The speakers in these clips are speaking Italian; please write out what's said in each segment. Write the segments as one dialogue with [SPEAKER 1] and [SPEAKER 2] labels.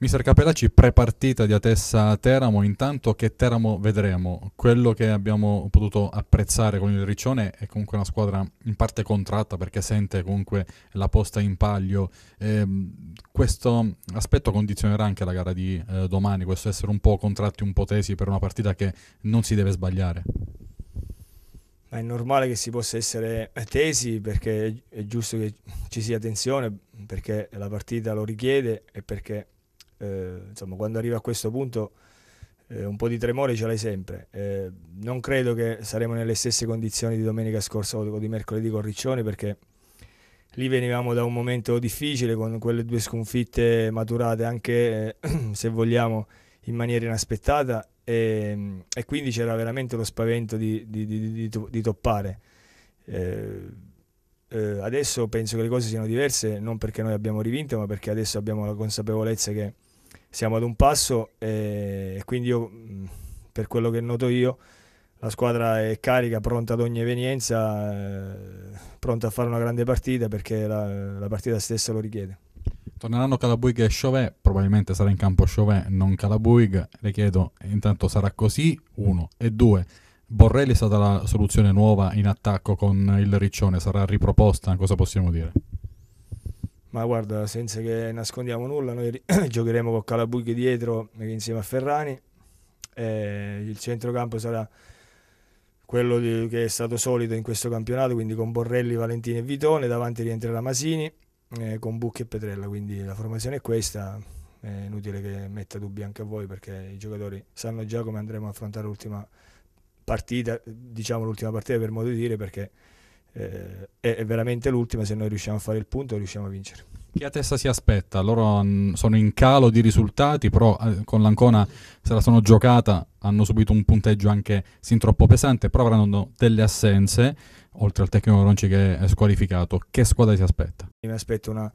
[SPEAKER 1] Mister Capellacci, prepartita di Atessa-Teramo, intanto che Teramo vedremo? Quello che abbiamo potuto apprezzare con il Riccione è comunque una squadra in parte contratta perché sente comunque la posta in palio. Eh, questo aspetto condizionerà anche la gara di eh, domani, questo essere un po' contratti, un po' tesi per una partita che non si deve sbagliare.
[SPEAKER 2] Ma è normale che si possa essere eh, tesi perché è giusto che ci sia tensione, perché la partita lo richiede e perché eh, insomma, quando arriva a questo punto eh, un po' di tremore ce l'hai sempre. Eh, non credo che saremo nelle stesse condizioni di domenica scorsa o di mercoledì con Riccione perché lì venivamo da un momento difficile con quelle due sconfitte maturate anche eh, se vogliamo in maniera inaspettata e, e quindi c'era veramente lo spavento di, di, di, di toppare. Eh, adesso penso che le cose siano diverse non perché noi abbiamo rivinto ma perché adesso abbiamo la consapevolezza che siamo ad un passo e quindi io, mm, per quello che noto io, la squadra è carica, pronta ad ogni evenienza, eh, pronta a fare una grande partita perché la, la partita stessa lo richiede.
[SPEAKER 1] Torneranno Calabuig e Chauvet, probabilmente sarà in campo Chauvet, non Calabuig, le chiedo, intanto sarà così, uno, e due, Borrelli è stata la soluzione nuova in attacco con il Riccione, sarà riproposta, cosa possiamo
[SPEAKER 2] dire? ma guarda, senza che nascondiamo nulla, noi giocheremo con Calabughi dietro eh, insieme a Ferrani. il centrocampo sarà quello di, che è stato solito in questo campionato, quindi con Borrelli, Valentini e Vitone, davanti rientrerà Masini eh, con Bucchi e Petrella, quindi la formazione è questa, è inutile che metta dubbi anche a voi perché i giocatori sanno già come andremo a affrontare l'ultima partita, diciamo l'ultima partita per modo di dire perché eh, è veramente l'ultima, se noi riusciamo a fare il punto riusciamo a vincere.
[SPEAKER 1] Che a testa si aspetta? Loro mm, sono in calo di risultati, però eh, con l'Ancona se la sono giocata, hanno subito un punteggio anche sin troppo pesante, però avranno delle assenze, oltre al tecnico Ronci che è squalificato. Che squadra si aspetta?
[SPEAKER 2] Mi aspetto una,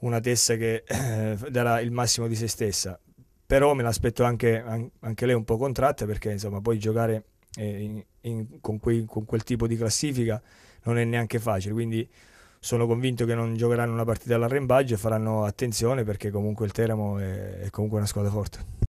[SPEAKER 2] una testa che eh, darà il massimo di se stessa, però me l'aspetto anche, anche lei un po' contratta perché insomma poi giocare in, in, con, quei, con, quel tipo di classifica non è neanche facile. Quindi sono convinto che non giocheranno una partita all'arrembaggio e faranno attenzione perché comunque il Teramo è, è comunque una squadra forte.